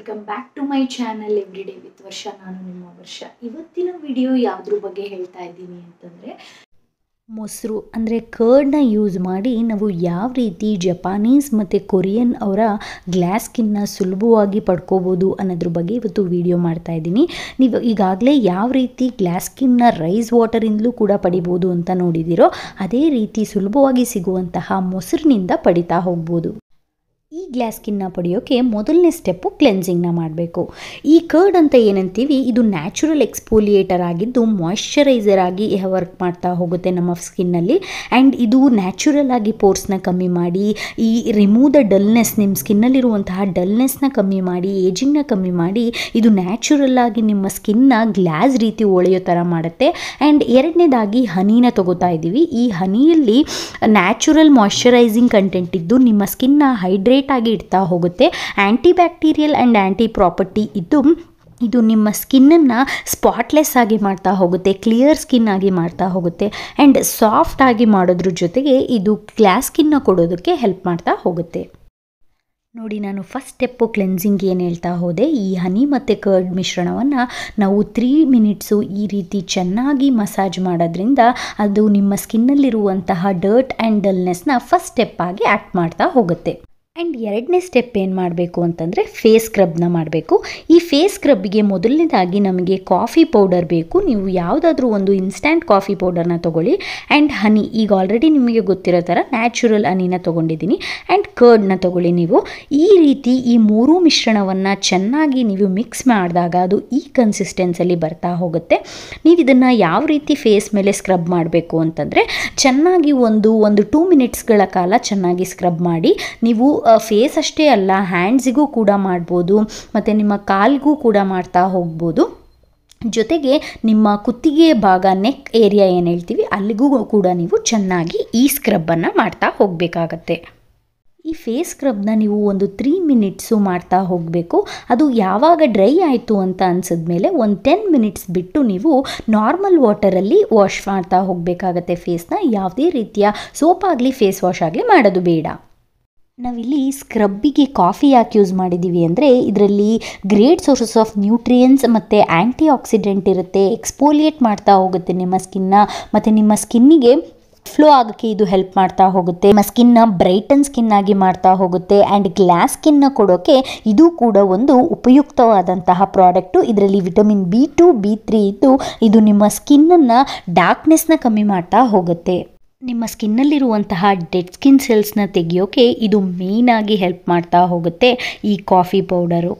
welcome back to my channel every day with Varsha ನಾನು ನಿಮ್ಮ ವರ್ಷ ಇವತ್ತಿನ ವಿಡಿಯೋ ಯಾವುದ್ರ ಬಗ್ಗೆ ಹೇಳ್ತಾ ಇದ್ದೀನಿ ಅಂತಂದರೆ ಮೊಸರು ಅಂದರೆ ಕರ್ಡ್ನ ಯೂಸ್ ಮಾಡಿ ನಾವು ಯಾವ ರೀತಿ ಜಪಾನೀಸ್ ಮತ್ತು ಕೊರಿಯನ್ ಅವರ ಗ್ಲಾಸ್ ಸ್ಕಿನ್ನ ಸುಲಭವಾಗಿ ಪಡ್ಕೋಬೋದು ಅನ್ನೋದ್ರ ಬಗ್ಗೆ ಇವತ್ತು ವಿಡಿಯೋ ಮಾಡ್ತಾ ಇದ್ದೀನಿ ನೀವು ಈಗಾಗಲೇ ಯಾವ ರೀತಿ ಗ್ಲಾಸ್ ಸ್ಕಿನ್ನ ರೈಸ್ ವಾಟರಿಂದಲೂ ಕೂಡ ಪಡಿಬೋದು ಅಂತ ನೋಡಿದ್ದೀರೋ ಅದೇ ರೀತಿ ಸುಲಭವಾಗಿ ಸಿಗುವಂತಹ ಮೊಸರಿನಿಂದ ಪಡಿತಾ ಹೋಗ್ಬೋದು ಈ ಗ್ಲಾಸ್ ಸ್ಕಿನ್ನ ಪಡೆಯೋಕ್ಕೆ ಮೊದಲನೇ ಸ್ಟೆಪ್ಪು ಕ್ಲೆನ್ಸಿಂಗ್ನ ಮಾಡಬೇಕು ಈ ಕರ್ಡ್ ಅಂತ ಏನಂತೀವಿ ಇದು ನ್ಯಾಚುರಲ್ ಎಕ್ಸ್ಪೋಲಿಯೇಟರ್ ಆಗಿದ್ದು ಮಾಯಶ್ಚರೈಸರ್ ಆಗಿ ವರ್ಕ್ ಮಾಡ್ತಾ ಹೋಗುತ್ತೆ ನಮ್ಮ ಸ್ಕಿನ್ನಲ್ಲಿ ಆ್ಯಂಡ್ ಇದು ನ್ಯಾಚುರಲ್ ಆಗಿ ಪೋರ್ಸ್ನ ಕಮ್ಮಿ ಮಾಡಿ ಈ ರಿಮೂವ್ ದ ಡಲ್ನೆಸ್ ನಿಮ್ಮ ಸ್ಕಿನ್ನಲ್ಲಿರುವಂತಹ ಡಲ್ನೆಸ್ನ ಕಮ್ಮಿ ಮಾಡಿ ಏಜಿಂಗ್ನ ಕಮ್ಮಿ ಮಾಡಿ ಇದು ನ್ಯಾಚುರಲ್ ಆಗಿ ನಿಮ್ಮ ಸ್ಕಿನ್ನ ಗ್ಲಾಸ್ ರೀತಿ ಒಳೆಯೋ ಥರ ಮಾಡುತ್ತೆ ಆ್ಯಂಡ್ ಎರಡನೇದಾಗಿ ಹನಿನ ತಗೋತಾ ಇದ್ದೀವಿ ಈ ಹನಿಯಲ್ಲಿ ನ್ಯಾಚುರಲ್ ಮಾಯಶ್ಚರೈಸಿಂಗ್ ಕಂಟೆಂಟ್ ಇದ್ದು ನಿಮ್ಮ ಸ್ಕಿನ್ನ ಹೈಡ್ರೇಟ್ ಆಗಿ ಇಡ್ತಾ ಹೋಗುತ್ತೆ anti bacterial and anti property ಇದ್ದು ಇದು ನಿಮ್ಮ ಸ್ಕಿನ್ನನ್ನು ಸ್ಪಾಟ್ಲೆಸ್ ಆಗಿ ಮಾಡ್ತಾ ಹೋಗುತ್ತೆ ಕ್ಲಿಯರ್ ಸ್ಕಿನ್ ಆಗಿ ಮಾಡ್ತಾ ಹೋಗುತ್ತೆ ಆ್ಯಂಡ್ ಸಾಫ್ಟ್ ಆಗಿ ಮಾಡೋದ್ರ ಜೊತೆಗೆ ಇದು ಗ್ಲಾಸ್ ಸ್ಕಿನ್ನ ಕೊಡೋದಕ್ಕೆ ಹೆಲ್ಪ್ ಮಾಡ್ತಾ ಹೋಗುತ್ತೆ ನೋಡಿ ನಾನು ಫಸ್ಟ್ ಸ್ಟೆಪ್ಪು ಕ್ಲೆನ್ಸಿಂಗ್ ಏನು ಹೇಳ್ತಾ ಹೋದೆ ಈ ಹನಿ ಮತ್ತು ಕರ್ಡ್ ಮಿಶ್ರಣವನ್ನು ನಾವು ತ್ರೀ ಮಿನಿಟ್ಸು ಈ ರೀತಿ ಚೆನ್ನಾಗಿ ಮಸಾಜ್ ಮಾಡೋದ್ರಿಂದ ಅದು ನಿಮ್ಮ ಸ್ಕಿನ್ನಲ್ಲಿರುವಂತಹ ಡರ್ಟ್ ಆ್ಯಂಡ್ ಡಲ್ನೆಸ್ನ ಫಸ್ಟ್ ಸ್ಟೆಪ್ಪಾಗಿ ಆ್ಯಕ್ಟ್ ಮಾಡ್ತಾ ಹೋಗುತ್ತೆ ಆ್ಯಂಡ್ ಎರಡನೇ ಸ್ಟೆಪ್ ಏನು ಮಾಡಬೇಕು ಅಂತಂದರೆ ಫೇಸ್ ಸ್ಕ್ರಬ್ನ ಮಾಡಬೇಕು ಈ ಫೇಸ್ ಸ್ಕ್ರಬ್ಗೆ ಮೊದಲನೇದಾಗಿ ನಮಗೆ ಕಾಫಿ ಪೌಡರ್ ಬೇಕು ನೀವು ಯಾವುದಾದ್ರೂ ಒಂದು ಇನ್ಸ್ಟ್ಯಾಂಟ್ ಕಾಫಿ ಪೌಡರ್ನ ತೊಗೊಳ್ಳಿ ಆ್ಯಂಡ್ ಹನಿ ಈಗ ಆಲ್ರೆಡಿ ನಿಮಗೆ ಗೊತ್ತಿರೋ ಥರ ನ್ಯಾಚುರಲ್ ಹನಿನ ತೊಗೊಂಡಿದ್ದೀನಿ ಆ್ಯಂಡ್ ಕರ್ಡ್ನ ತೊಗೊಳ್ಳಿ ನೀವು ಈ ರೀತಿ ಈ ಮೂರು ಮಿಶ್ರಣವನ್ನು ಚೆನ್ನಾಗಿ ನೀವು ಮಿಕ್ಸ್ ಮಾಡಿದಾಗ ಅದು ಈ ಕನ್ಸಿಸ್ಟೆನ್ಸಲ್ಲಿ ಬರ್ತಾ ಹೋಗುತ್ತೆ ನೀವು ಇದನ್ನು ಯಾವ ರೀತಿ ಫೇಸ್ ಮೇಲೆ ಸ್ಕ್ರಬ್ ಮಾಡಬೇಕು ಅಂತಂದರೆ ಚೆನ್ನಾಗಿ ಒಂದು ಒಂದು ಟೂ ಮಿನಿಟ್ಸ್ಗಳ ಕಾಲ ಚೆನ್ನಾಗಿ ಸ್ಕ್ರಬ್ ಮಾಡಿ ನೀವು ಫೇಸ್ ಅಷ್ಟೇ ಅಲ್ಲ ಹ್ಯಾಂಡ್ಸಿಗೂ ಕೂಡ ಮಾಡ್ಬೋದು ಮತ್ತು ನಿಮ್ಮ ಕಾಲ್ಗೂ ಕೂಡ ಮಾಡ್ತಾ ಹೋಗ್ಬೋದು ಜೊತೆಗೆ ನಿಮ್ಮ ಕುತ್ತಿಗೆ ಭಾಗ ನೆಕ್ ಏರಿಯಾ ಏನು ಹೇಳ್ತೀವಿ ಅಲ್ಲಿಗೂ ಕೂಡ ನೀವು ಚೆನ್ನಾಗಿ ಈ ಸ್ಕ್ರಬ್ಬನ್ನು ಮಾಡ್ತಾ ಹೋಗಬೇಕಾಗತ್ತೆ ಈ ಫೇಸ್ ಸ್ಕ್ರಬ್ನ ನೀವು ಒಂದು ತ್ರೀ ಮಿನಿಟ್ಸು ಮಾಡ್ತಾ ಹೋಗಬೇಕು ಅದು ಯಾವಾಗ ಡ್ರೈ ಆಯಿತು ಅಂತ ಅನ್ಸಿದ ಮೇಲೆ ಒಂದು ಟೆನ್ ಮಿನಿಟ್ಸ್ ಬಿಟ್ಟು ನೀವು ನಾರ್ಮಲ್ ವಾಟರಲ್ಲಿ ವಾಶ್ ಮಾಡ್ತಾ ಹೋಗಬೇಕಾಗತ್ತೆ ಫೇಸ್ನ ಯಾವುದೇ ರೀತಿಯ ಸೋಪ್ ಆಗಲಿ ಫೇಸ್ ವಾಶ್ ಆಗಲಿ ಮಾಡೋದು ಬೇಡ ನಾವಿಲ್ಲಿ ಸ್ಕ್ರಬ್ಬಿಗೆ ಕಾಫಿ ಯಾಕೆ ಯೂಸ್ ಮಾಡಿದ್ದೀವಿ ಅಂದರೆ ಇದರಲ್ಲಿ ಗ್ರೇಟ್ ಸೋರ್ಸಸ್ ಆಫ್ ನ್ಯೂಟ್ರಿಯೆಂಟ್ಸ್ ಮತ್ತು ಆ್ಯಂಟಿ ಆಕ್ಸಿಡೆಂಟ್ ಇರುತ್ತೆ ಎಕ್ಸ್ಪೋಲಿಯೇಟ್ ಮಾಡ್ತಾ ಹೋಗುತ್ತೆ ನಿಮ್ಮ ಸ್ಕಿನ್ನ ಮತ್ತು ನಿಮ್ಮ ಸ್ಕಿನ್ನಿಗೆ ಫ್ಲೋ ಆಗೋಕ್ಕೆ ಇದು ಹೆಲ್ಪ್ ಮಾಡ್ತಾ ಹೋಗುತ್ತೆ ನಿಮ್ಮ ಸ್ಕಿನ್ನ ಬ್ರೈಟನ್ ಸ್ಕಿನ್ ಆಗಿ ಮಾಡ್ತಾ ಹೋಗುತ್ತೆ ಆ್ಯಂಡ್ ಗ್ಲಾಸ್ ಸ್ಕಿನ್ನ ಕೊಡೋಕ್ಕೆ ಇದು ಕೂಡ ಒಂದು ಉಪಯುಕ್ತವಾದಂತಹ ಪ್ರಾಡಕ್ಟು ಇದರಲ್ಲಿ vitamin B two B three ಇದ್ದು ಇದು ನಿಮ್ಮ ಸ್ಕಿನ್ನನ್ನು ಡಾರ್ಕ್ನೆಸ್ನ ಕಮ್ಮಿ ಮಾಡ್ತಾ ಹೋಗುತ್ತೆ ನಿಮ್ಮ ಸ್ಕಿನ್ನಲ್ಲಿರುವಂತಹ ಡೆಡ್ ಸ್ಕಿನ್ ಸೆಲ್ಸ್ನ ತೆಗೆಯೋಕೆ ಇದು ಮೇಯ್ನಾಗಿ ಹೆಲ್ಪ್ ಮಾಡ್ತಾ ಹೋಗುತ್ತೆ ಈ coffee powder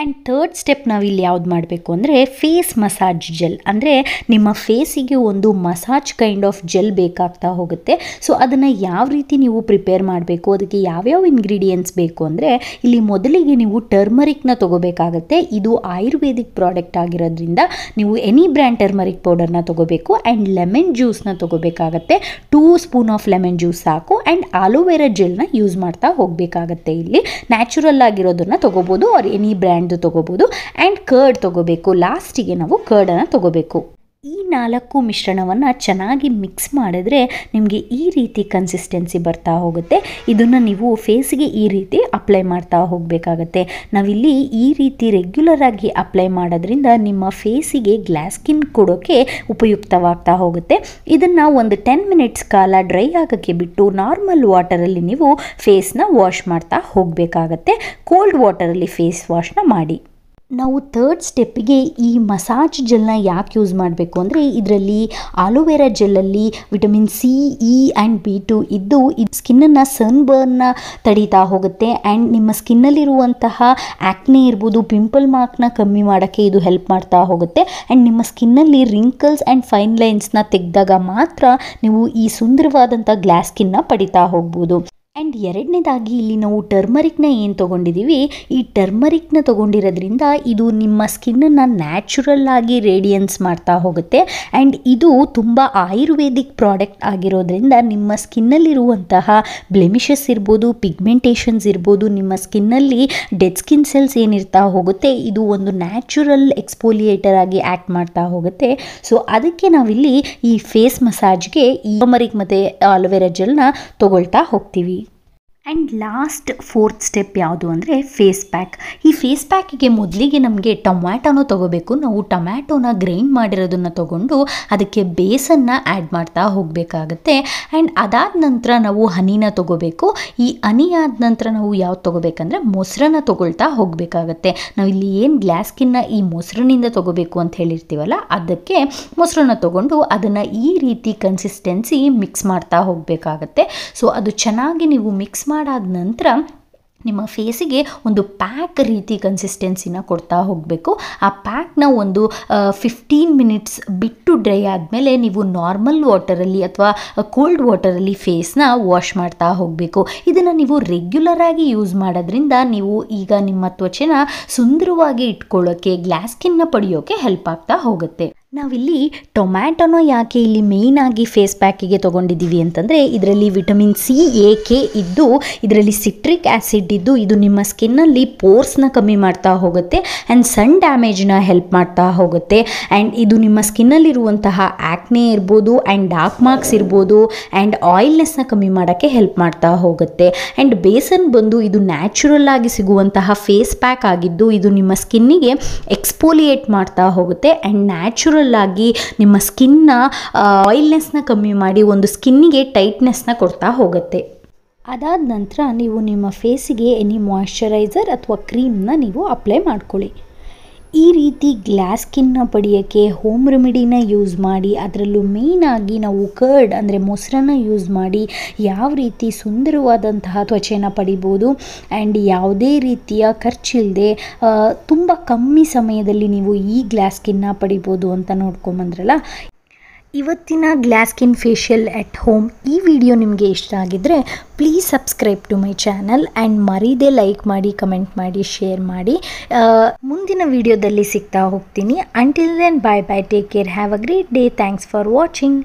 and third step ನಾವು ಇಲ್ಲಿ ಯಾವ್ದು ಮಾಡಬೇಕು ಅಂದರೆ ಫೇಸ್ ಮಸಾಜ್ ಜೆಲ್ ಅಂದರೆ ನಿಮ್ಮ ಫೇಸಿಗೆ ಒಂದು ಮಸಾಜ್ ಕೈಂಡ್ ಆಫ್ ಜೆಲ್ ಬೇಕಾಗ್ತಾ ಹೋಗುತ್ತೆ ಸೊ ಅದನ್ನು ಯಾವ ರೀತಿ ನೀವು ಪ್ರಿಪೇರ್ ಮಾಡಬೇಕು ಅದಕ್ಕೆ ಯಾವ್ಯಾವ ಇಂಗ್ರೀಡಿಯೆಂಟ್ಸ್ ಬೇಕು ಅಂದರೆ ಇಲ್ಲಿ ಮೊದಲಿಗೆ ನೀವು ಟರ್ಮರಿಕ್ನ ತೊಗೋಬೇಕಾಗತ್ತೆ ಇದು ಆಯುರ್ವೇದಿಕ್ ಪ್ರಾಡಕ್ಟ್ ಆಗಿರೋದ್ರಿಂದ ನೀವು ಎನಿ ಬ್ರ್ಯಾಂಡ್ ಟರ್ಮರಿಕ್ ಪೌಡರ್ನ ತೊಗೋಬೇಕು ಆ್ಯಂಡ್ ಲೆಮನ್ ಜ್ಯೂಸ್ನ ತೊಗೋಬೇಕಾಗತ್ತೆ two spoon of lemon juice ಸಾಕು ಆ್ಯಂಡ್ ಆಲೋವೆರಾ ಜೆಲ್ನ ಯೂಸ್ ಮಾಡ್ತಾ ಹೋಗಬೇಕಾಗತ್ತೆ ಇಲ್ಲಿ ನ್ಯಾಚುರಲ್ ಆಗಿರೋದನ್ನು ತೊಗೋಬೋದು ಆರ್ ಎನಿ ಬ್ರ್ಯಾಂಡ್ ತಗೋಬಹುದು ಅಂಡ್ ಆ್ಯಂಡ್ ಕರ್ಡ್ ತೊಗೋಬೇಕು ಲಾಸ್ಟಿಗೆ ನಾವು ಕರ್ಡನ್ನು ತಗೋಬೇಕು ಈ ನಾಲ್ಕು ಮಿಶ್ರಣವನ್ನು ಚೆನ್ನಾಗಿ ಮಿಕ್ಸ್ ಮಾಡಿದ್ರೆ ನಿಮಗೆ ಈ ರೀತಿ ಕನ್ಸಿಸ್ಟೆನ್ಸಿ ಬರ್ತಾ ಹೋಗುತ್ತೆ ಇದನ್ನು ನೀವು ಫೇಸ್ಗೆ ಈ ರೀತಿ ಅಪ್ಲೈ ಮಾಡ್ತಾ ಹೋಗಬೇಕಾಗತ್ತೆ ನಾವಿಲ್ಲಿ ಈ ರೀತಿ ರೆಗ್ಯುಲರ್ ಆಗಿ ಅಪ್ಲೈ ಮಾಡೋದ್ರಿಂದ ನಿಮ್ಮ ಫೇಸಿಗೆ ಗ್ಲಾಸ್ ಸ್ಕಿನ್ ಕೊಡೋಕ್ಕೆ ಉಪಯುಕ್ತವಾಗ್ತಾ ಹೋಗುತ್ತೆ ಇದನ್ನು ಒಂದು ಟೆನ್ ಮಿನಿಟ್ಸ್ ಕಾಲ ಡ್ರೈ ಆಗೋಕ್ಕೆ ಬಿಟ್ಟು ನಾರ್ಮಲ್ ವಾಟರಲ್ಲಿ ನೀವು ಫೇಸ್ನ ವಾಶ್ ಮಾಡ್ತಾ ಹೋಗಬೇಕಾಗತ್ತೆ ಕೋಲ್ಡ್ ವಾಟರಲ್ಲಿ ಫೇಸ್ ವಾಶ್ನ ಮಾಡಿ ನಾವು ಥರ್ಡ್ ಸ್ಟೆಪ್ಪಿಗೆ ಈ ಮಸಾಜ್ ಜೆಲ್ನ ಯಾಕೆ ಯೂಸ್ ಮಾಡಬೇಕು ಅಂದರೆ ಇದರಲ್ಲಿ ಆಲೋವೆರಾ ಜೆಲ್ಲಲ್ಲಿ vitamin C E and B two ಇದ್ದು ಇದು ಸ್ಕಿನ್ನನ್ನು ಸನ್ ತಡೀತಾ ಹೋಗುತ್ತೆ ಆ್ಯಂಡ್ ನಿಮ್ಮ ಸ್ಕಿನ್ನಲ್ಲಿರುವಂತಹ ಆ್ಯಕ್ನೆ ಇರ್ಬೋದು ಪಿಂಪಲ್ ಮಾರ್ಕ್ನ ಕಮ್ಮಿ ಮಾಡೋಕ್ಕೆ ಇದು ಹೆಲ್ಪ್ ಮಾಡ್ತಾ ಹೋಗುತ್ತೆ ಆ್ಯಂಡ್ ನಿಮ್ಮ ಸ್ಕಿನ್ನಲ್ಲಿ ರಿಂಕಲ್ಸ್ ಆ್ಯಂಡ್ ಫೈನ್ ಲೈನ್ಸ್ನ ತೆಗೆದಾಗ ಮಾತ್ರ ನೀವು ಈ ಸುಂದರವಾದಂಥ ಗ್ಲಾಸ್ ಸ್ಕಿನ್ನ ಪಡಿತಾ ಹೋಗ್ಬೋದು ಆ್ಯಂಡ್ ಎರಡನೇದಾಗಿ ಇಲ್ಲಿ ನಾವು ಟರ್ಮರಿಕ್ನ ಏನು ತೊಗೊಂಡಿದ್ದೀವಿ ಈ ಟರ್ಮರಿಕ್ನ ತೊಗೊಂಡಿರೋದ್ರಿಂದ ಇದು ನಿಮ್ಮ ಸ್ಕಿನ್ನನ್ನು ನ್ಯಾಚುರಲ್ ಆಗಿ ರೇಡಿಯನ್ಸ್ ಮಾಡ್ತಾ ಹೋಗುತ್ತೆ ಆ್ಯಂಡ್ ಇದು ತುಂಬ ಆಯುರ್ವೇದಿಕ್ ಪ್ರಾಡಕ್ಟ್ ಆಗಿರೋದ್ರಿಂದ ನಿಮ್ಮ ಸ್ಕಿನ್ನಲ್ಲಿರುವಂತಹ ಬ್ಲೆಮಿಷಸ್ ಇರ್ಬೋದು ಪಿಗ್ಮೆಂಟೇಷನ್ಸ್ ಇರ್ಬೋದು ನಿಮ್ಮ ಸ್ಕಿನ್ನಲ್ಲಿ ಡೆಡ್ ಸ್ಕಿನ್ ಸೆಲ್ಸ್ ಏನಿರ್ತಾ ಹೋಗುತ್ತೆ ಇದು ಒಂದು ನ್ಯಾಚುರಲ್ ಎಕ್ಸ್ಪೋಲಿಯೇಟರ್ ಆಗಿ ಆ್ಯಕ್ಟ್ ಮಾಡ್ತಾ ಹೋಗುತ್ತೆ ಸೊ ಅದಕ್ಕೆ ನಾವಿಲ್ಲಿ ಈ ಫೇಸ್ ಮಸಾಜ್ಗೆ ಈ ಟರ್ಮರಿಕ್ ಮತ್ತು ಆಲೋವೆರಾ ಜೆಲ್ನ ತೊಗೊಳ್ತಾ ಹೋಗ್ತೀವಿ ಆ್ಯಂಡ್ ಲಾಸ್ಟ್ ಫೋರ್ತ್ ಸ್ಟೆಪ್ ಯಾವುದು ಅಂದರೆ ಫೇಸ್ ಪ್ಯಾಕ್ ಈ ಫೇಸ್ ಪ್ಯಾಕಿಗೆ ಮೊದಲಿಗೆ ನಮಗೆ ಟೊಮ್ಯಾಟೊನೂ ತೊಗೋಬೇಕು ನಾವು ಟೊಮ್ಯಾಟೋನ ಗ್ರೈಂಡ್ ಮಾಡಿರೋದನ್ನು ತೊಗೊಂಡು ಅದಕ್ಕೆ ಬೇಸನ್ನ ಆ್ಯಡ್ ಮಾಡ್ತಾ ಹೋಗಬೇಕಾಗತ್ತೆ ಆ್ಯಂಡ್ ಅದಾದ ನಂತರ ನಾವು ಹನಿನ ತೊಗೋಬೇಕು ಈ ಹನಿ ಆದ ನಂತರ ನಾವು ಯಾವ್ದು ತೊಗೋಬೇಕಂದ್ರೆ ಮೊಸರನ್ನ ತೊಗೊಳ್ತಾ ಹೋಗಬೇಕಾಗತ್ತೆ ನಾವಿಲ್ಲಿ ಏನು ಗ್ಲಾಸ್ಕಿನ್ನ ಈ ಮೊಸರಿನಿಂದ ತೊಗೋಬೇಕು ಅಂತ ಹೇಳಿರ್ತೀವಲ್ಲ ಅದಕ್ಕೆ ಮೊಸರನ್ನ ತೊಗೊಂಡು ಅದನ್ನು ಈ ರೀತಿ ಕನ್ಸಿಸ್ಟೆನ್ಸಿ ಮಿಕ್ಸ್ ಮಾಡ್ತಾ ಹೋಗಬೇಕಾಗತ್ತೆ ಸೊ ಅದು ಚೆನ್ನಾಗಿ ನೀವು ಮಿಕ್ಸ್ ಮಾಡಾದ ನಂತರ ನಿಮ್ಮ ಫೇಸಿಗೆ ಒಂದು ಪ್ಯಾಕ್ ರೀತಿ ಕನ್ಸಿಸ್ಟೆನ್ಸಿನ ಕೊಡ್ತಾ ಹೋಗಬೇಕು ಆ ಪ್ಯಾಕ್ನ ಒಂದು ಫಿಫ್ಟೀನ್ ಮಿನಿಟ್ಸ್ ಬಿಟ್ಟು ಡ್ರೈ ಆದಮೇಲೆ ನೀವು ನಾರ್ಮಲ್ ವಾಟರಲ್ಲಿ ಅಥವಾ ಕೋಲ್ಡ್ ವಾಟರಲ್ಲಿ ಫೇಸ್ನ ವಾಶ್ ಮಾಡ್ತಾ ಹೋಗಬೇಕು ಇದನ್ನು ನೀವು ರೆಗ್ಯುಲರ್ ಆಗಿ ಯೂಸ್ ಮಾಡೋದ್ರಿಂದ ನೀವು ಈಗ ನಿಮ್ಮ ತ್ವಚೆನ ಸುಂದರವಾಗಿ ಇಟ್ಕೊಳ್ಳೋಕ್ಕೆ ಗ್ಲಾಸ್ಕಿನ್ನ ಸ್ಕಿನ್ನ ಪಡೆಯೋಕ್ಕೆ ಹೆಲ್ಪ್ ಆಗ್ತಾ ಹೋಗುತ್ತೆ ನಾವಿಲ್ಲಿ ಟೊಮ್ಯಾಟೊನ ಯಾಕೆ ಇಲ್ಲಿ ಮೇಯ್ನಾಗಿ ಫೇಸ್ ಪ್ಯಾಕಿಗೆ ತೊಗೊಂಡಿದ್ದೀವಿ ಅಂತಂದರೆ ಇದರಲ್ಲಿ ವಿಟಮಿನ್ ಸಿ ಎ ಕೆ ಇದ್ದು ಇದರಲ್ಲಿ ಸಿಟ್ರಿಕ್ ಆ್ಯಸಿಡ್ ಇದ್ದು ಇದು ನಿಮ್ಮ ಸ್ಕಿನ್ನಲ್ಲಿ ಪೋರ್ಸ್ನ ಕಮ್ಮಿ ಮಾಡ್ತಾ ಹೋಗುತ್ತೆ ಆ್ಯಂಡ್ ಸನ್ ಡ್ಯಾಮೇಜ್ನ ಹೆಲ್ಪ್ ಮಾಡ್ತಾ ಹೋಗುತ್ತೆ ಆ್ಯಂಡ್ ಇದು ನಿಮ್ಮ ಸ್ಕಿನ್ನಲ್ಲಿರುವಂತಹ ಆ್ಯಕ್ನೆ ಇರ್ಬೋದು ಆ್ಯಂಡ್ ಡಾರ್ಕ್ ಮಾರ್ಕ್ಸ್ ಇರ್ಬೋದು ಆ್ಯಂಡ್ ಆಯಿಲ್ನೆಸ್ನ ಕಮ್ಮಿ ಮಾಡೋಕ್ಕೆ ಹೆಲ್ಪ್ ಮಾಡ್ತಾ ಹೋಗುತ್ತೆ ಆ್ಯಂಡ್ ಬೇಸನ್ ಬಂದು ಇದು ನ್ಯಾಚುರಲ್ ಆಗಿ ಸಿಗುವಂತಹ ಫೇಸ್ ಪ್ಯಾಕ್ ಆಗಿದ್ದು ಇದು ನಿಮ್ಮ ಸ್ಕಿನ್ನಿಗೆ ಎಕ್ಸ್ಪೋಲಿಯೇಟ್ ಮಾಡ್ತಾ ಹೋಗುತ್ತೆ ಆ್ಯಂಡ್ ನ್ಯಾಚುರಲ್ ನ್ಯಾಚುರಲ್ ಆಗಿ ನಿಮ್ಮ ಸ್ಕಿನ್ನ ನ ಕಮ್ಮಿ ಮಾಡಿ ಒಂದು ಸ್ಕಿನ್ನಿಗೆ ಟೈಟ್ನೆಸ್ನ ಕೊಡ್ತಾ ಹೋಗುತ್ತೆ ಅದಾದ ನಂತರ ನೀವು ನಿಮ್ಮ ಫೇಸಿಗೆ ಎನಿ ಮಾಯಶ್ಚರೈಸರ್ ಅಥವಾ ಕ್ರೀಮ್ನ ನೀವು ಅಪ್ಲೈ ಮಾಡ್ಕೊಳ್ಳಿ ಈ ರೀತಿ ಗ್ಲಾಸ್ ಸ್ಕಿನ್ನ ಪಡೆಯೋಕ್ಕೆ ಹೋಮ್ ರೆಮಿಡಿನ ಯೂಸ್ ಮಾಡಿ ಅದರಲ್ಲೂ ಮೇಯ್ನಾಗಿ ನಾವು ಕರ್ಡ್ ಅಂದರೆ ಮೊಸರನ್ನ ಯೂಸ್ ಮಾಡಿ ಯಾವ ರೀತಿ ಸುಂದರವಾದಂತಹ ತ್ವಚೆಯನ್ನು ಪಡಿಬೋದು ಆ್ಯಂಡ್ ಯಾವುದೇ ರೀತಿಯ ಖರ್ಚಿಲ್ಲದೆ ತುಂಬ ಕಮ್ಮಿ ಸಮಯದಲ್ಲಿ ನೀವು ಈ ಗ್ಲಾಸ್ ಸ್ಕಿನ್ನ ಪಡಿಬೋದು ಅಂತ ನೋಡ್ಕೊಂಬಂದ್ರಲ್ಲ ಇವತ್ತಿನ glass skin facial facial at home ಈ ವಿಡಿಯೋ ನಿಮಗೆ ಇಷ್ಟ ಆಗಿದ್ದರೆ please subscribe to my channel and ಮರೀದೆ ಲೈಕ್ ಮಾಡಿ ಕಮೆಂಟ್ ಮಾಡಿ ಶೇರ್ ಮಾಡಿ ಮುಂದಿನ ವಿಡಿಯೋದಲ್ಲಿ ಸಿಗ್ತಾ ಹೋಗ್ತೀನಿ until then bye bye take care have a great day thanks for watching